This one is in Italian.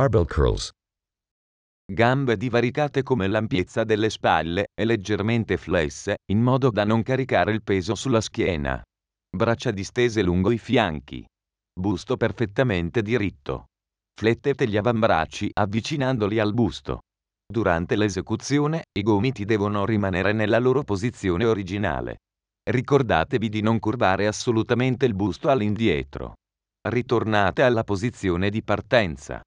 Barbell Curls. Gambe divaricate come l'ampiezza delle spalle e leggermente flesse, in modo da non caricare il peso sulla schiena. Braccia distese lungo i fianchi. Busto perfettamente diritto. Flettete gli avambracci avvicinandoli al busto. Durante l'esecuzione, i gomiti devono rimanere nella loro posizione originale. Ricordatevi di non curvare assolutamente il busto all'indietro. Ritornate alla posizione di partenza.